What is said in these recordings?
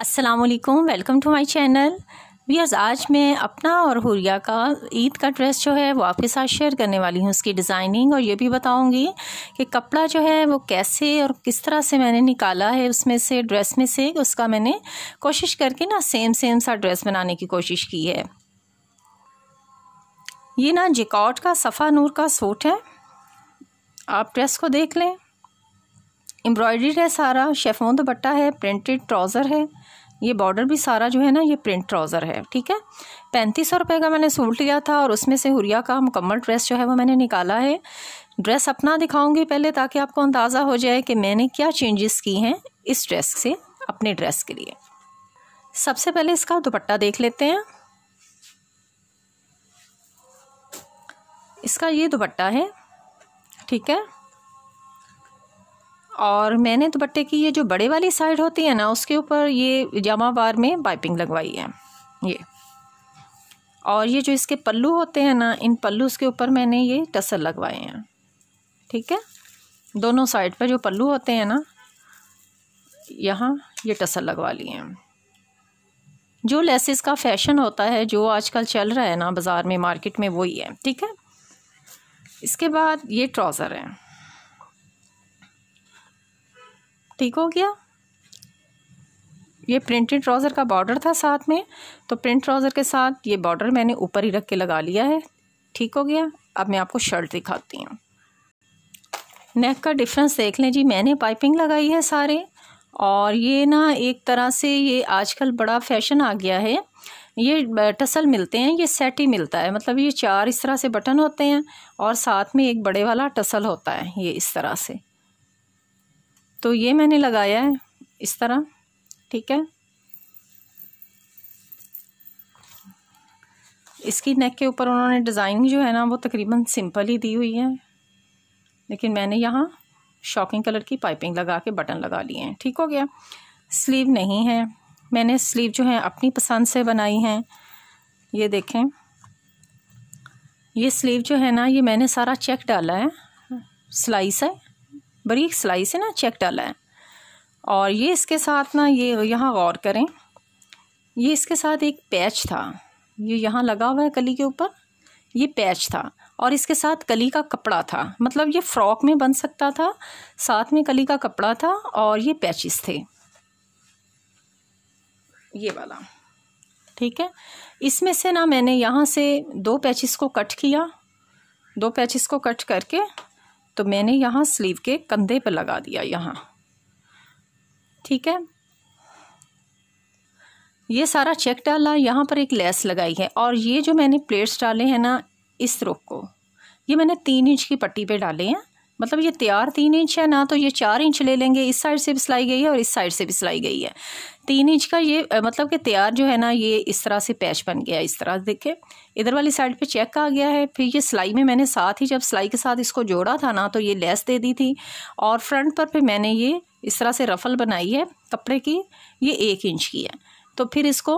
असलकुम welcome to my channel बियर्स आज मैं अपना और हुरिया का ईद का ड्रेस जो है वो आपके साथ शेयर करने वाली हूँ उसकी डिज़ाइनिंग और ये भी बताऊँगी कि कपड़ा जो है वो कैसे और किस तरह से मैंने निकाला है उसमें से ड्रेस में से उसका मैंने कोशिश करके ना सेम सेम सा ड्रेस बनाने की कोशिश की है ये ना जिकॉट का सफ़ा नूर का सूट है आप ड्रेस को देख लें एम्ब्रॉयडरी है सारा शेफोन दुपट्टा है प्रिंटेड ट्राउज़र है ये बॉर्डर भी सारा जो है ना ये प्रिंट ट्राउज़र है ठीक है पैंतीस सौ रुपये का मैंने सूट लिया था और उसमें से हुरिया का मुकम्मल ड्रेस जो है वो मैंने निकाला है ड्रेस अपना दिखाऊंगी पहले ताकि आपको अंदाज़ा हो जाए कि मैंने क्या चेंजेस की हैं इस ड्रेस से अपने ड्रेस के लिए सबसे पहले इसका दुपट्टा देख लेते हैं इसका ये दुपट्टा है ठीक है और मैंने दुपट्टे की ये जो बड़े वाली साइड होती है ना उसके ऊपर ये जामा बार में पाइपिंग लगवाई है ये और ये जो इसके पल्लू होते हैं ना इन पल्लू के ऊपर मैंने ये टसल लगवाए हैं ठीक है दोनों साइड पर जो पल्लू होते हैं ना यहाँ ये टसर लगवा लिए हैं जो लेसिस का फैशन होता है जो आजकल चल रहा है ना बाज़ार में मार्केट में वही है ठीक है इसके बाद ये ट्राउज़र है ठीक हो गया ये प्रिंटेड ट्राउज़र का बॉर्डर था साथ में तो प्रिंट ट्राउज़र के साथ ये बॉर्डर मैंने ऊपर ही रख के लगा लिया है ठीक हो गया अब मैं आपको शर्ट दिखाती हूँ नेक का डिफरेंस देख लें जी मैंने पाइपिंग लगाई है सारे और ये ना एक तरह से ये आजकल बड़ा फैशन आ गया है ये टसल मिलते हैं ये सेट ही मिलता है मतलब ये चार इस तरह से बटन होते हैं और साथ में एक बड़े वाला टसल होता है ये इस तरह से तो ये मैंने लगाया है इस तरह ठीक है इसकी नेक के ऊपर उन्होंने डिज़ाइन जो है ना वो तकरीबन सिंपल ही दी हुई है लेकिन मैंने यहाँ शॉकिंग कलर की पाइपिंग लगा के बटन लगा लिए हैं ठीक हो गया स्लीव नहीं है मैंने स्लीव जो है अपनी पसंद से बनाई हैं ये देखें ये स्लीव जो है ना ये मैंने सारा चेक डाला है स्लाइस से बरीक सिलाई से ना चेक डाला है और ये इसके साथ ना ये यहाँ गौर करें ये इसके साथ एक पैच था ये यहाँ लगा हुआ है कली के ऊपर ये पैच था और इसके साथ कली का कपड़ा था मतलब ये फ्रॉक में बन सकता था साथ में कली का कपड़ा था और ये पैचिस थे ये वाला ठीक है इसमें से ना मैंने यहाँ से दो पैचिस को कट किया दो पैचिस को कट करके तो मैंने यहाँ स्लीव के कंधे पर लगा दिया यहाँ ठीक है ये सारा चेक डाला यहाँ पर एक लेस लगाई है और ये जो मैंने प्लेट्स डाले हैं ना इस रुख को ये मैंने तीन इंच की पट्टी पे डाले हैं मतलब ये तैयार तीन इंच है ना तो ये चार इंच ले लेंगे इस साइड से भी सिलाई गई है और इस साइड से भी सिलाई गई है तीन इंच का ये मतलब कि तैयार जो है ना ये इस तरह से पैच बन गया इस तरह देखें इधर वाली साइड पे चेक आ गया है फिर ये सिलाई में मैंने साथ ही जब सिलाई के साथ इसको जोड़ा था ना तो ये लेस दे दी थी और फ्रंट पर फिर मैंने ये इस तरह से रफल बनाई है कपड़े की ये एक इंच की है तो फिर इसको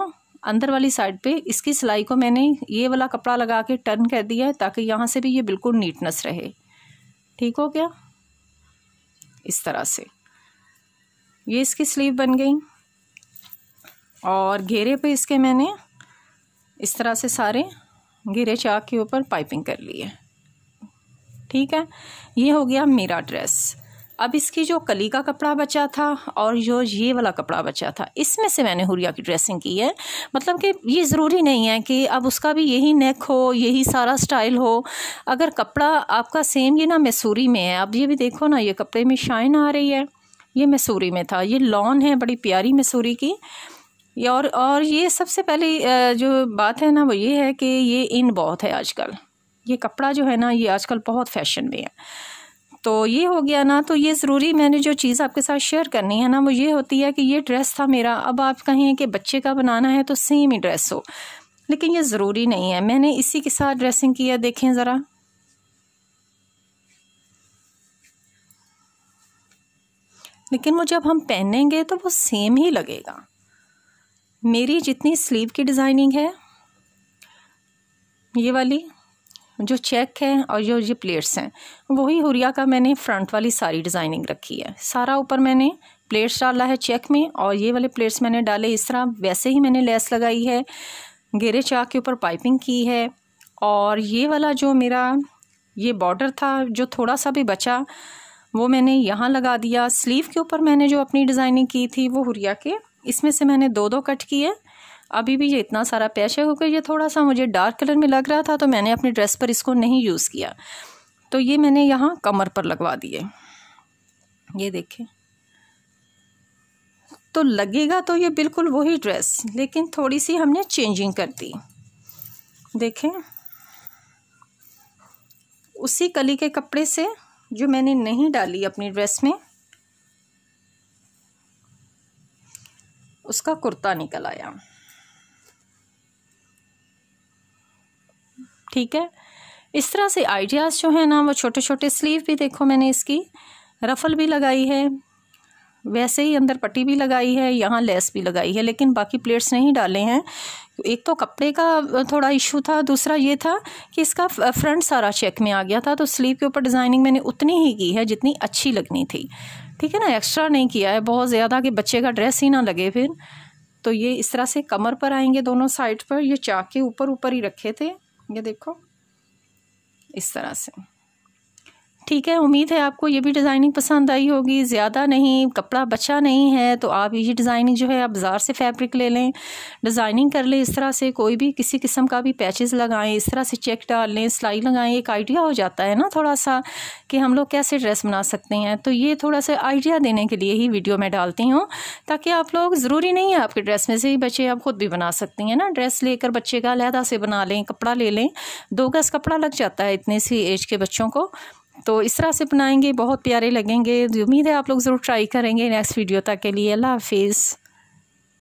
अंदर वाली साइड पे इसकी सिलाई को मैंने ये वाला कपड़ा लगा के टर्न कर दिया है ताकि यहाँ से भी ये बिल्कुल नीटनेस रहे ठीक हो गया इस तरह से ये इसकी स्लीव बन गई और घेरे पे इसके मैंने इस तरह से सारे घेरे चाक के ऊपर पाइपिंग कर ली है ठीक है ये हो गया मेरा ड्रेस अब इसकी जो कली का कपड़ा बचा था और जो ये वाला कपड़ा बचा था इसमें से मैंने हुरिया की ड्रेसिंग की है मतलब कि ये ज़रूरी नहीं है कि अब उसका भी यही नेक हो यही सारा स्टाइल हो अगर कपड़ा आपका सेम ये ना मैसूरी में है अब ये भी देखो ना ये कपड़े में शाइन आ रही है ये मैसूरी में था ये लॉन है बड़ी प्यारी मैसूरी की और और ये सबसे पहले जो बात है ना वो ये है कि ये इन बहुत है आजकल ये कपड़ा जो है ना ये आजकल बहुत फैशन में है तो ये हो गया ना तो ये ज़रूरी मैंने जो चीज़ आपके साथ शेयर करनी है ना वो ये होती है कि ये ड्रेस था मेरा अब आप कहें कि बच्चे का बनाना है तो सेम ही ड्रेस हो लेकिन ये ज़रूरी नहीं है मैंने इसी के साथ ड्रेसिंग किया देखें ज़रा लेकिन वो जब हम पहनेंगे तो वो सेम ही लगेगा मेरी जितनी स्लीव की डिज़ाइनिंग है ये वाली जो चेक है और जो ये प्लेट्स हैं वही हुरिया का मैंने फ्रंट वाली सारी डिज़ाइनिंग रखी है सारा ऊपर मैंने प्लेट्स डाला है चेक में और ये वाले प्लेट्स मैंने डाले इस तरह वैसे ही मैंने लेस लगाई है घेरे चाक के ऊपर पाइपिंग की है और ये वाला जो मेरा ये बॉर्डर था जो थोड़ा सा भी बचा वो मैंने यहाँ लगा दिया स्लीव के ऊपर मैंने जो अपनी डिज़ाइनिंग की थी वो हुरिया के इसमें से मैंने दो दो कट किए अभी भी ये इतना सारा पैश है क्योंकि ये थोड़ा सा मुझे डार्क कलर में लग रहा था तो मैंने अपनी ड्रेस पर इसको नहीं यूज़ किया तो ये मैंने यहाँ कमर पर लगवा दिए ये देखें तो लगेगा तो ये बिल्कुल वही ड्रेस लेकिन थोड़ी सी हमने चेंजिंग कर दी देखें उसी कली के कपड़े से जो मैंने नहीं डाली अपनी ड्रेस में उसका कुर्ता निकल आया ठीक है इस तरह से आइडियाज़ जो है ना वो छोटे छोटे स्लीव भी देखो मैंने इसकी रफ़ल भी लगाई है वैसे ही अंदर पट्टी भी लगाई है यहाँ लेस भी लगाई है लेकिन बाकी प्लेट्स नहीं डाले हैं एक तो कपड़े का थोड़ा इशू था दूसरा ये था कि इसका फ्रंट सारा चेक में आ गया था तो स्लीव के ऊपर डिज़ाइनिंग मैंने उतनी ही की है जितनी अच्छी लगनी थी ठीक है ना एक्स्ट्रा नहीं किया है बहुत ज़्यादा कि बच्चे का ड्रेस ही ना लगे फिर तो ये इस तरह से कमर पर आएंगे दोनों साइड पर ये चाक के ऊपर ऊपर ही रखे थे ये देखो इस तरह से ठीक है उम्मीद है आपको ये भी डिज़ाइनिंग पसंद आई होगी ज़्यादा नहीं कपड़ा बचा नहीं है तो आप ये डिज़ाइनिंग जो है आप बाज़ार से फैब्रिक ले लें डिज़ाइनिंग कर लें इस तरह से कोई भी किसी किस्म का भी पैचेस लगाएं इस तरह से चेक डाल लें सिलाई लगाएं एक आइडिया हो जाता है ना थोड़ा सा कि हम लोग कैसे ड्रेस बना सकते हैं तो ये थोड़ा सा आइडिया देने के लिए ही वीडियो मैं डालती हूँ ताकि आप लोग ज़रूरी नहीं है आपके ड्रेस में से ही बच्चे आप ख़ुद भी बना सकती हैं ना ड्रेस लेकर बच्चे का अलहदा से बना लें कपड़ा ले लें दो गज़ कपड़ा लग जाता है इतने सी एज के बच्चों को तो इस तरह से बनाएंगे बहुत प्यारे लगेंगे उम्मीद है आप लोग ज़रूर ट्राई करेंगे नेक्स्ट वीडियो तक के लिए अल्लाह हाफिज़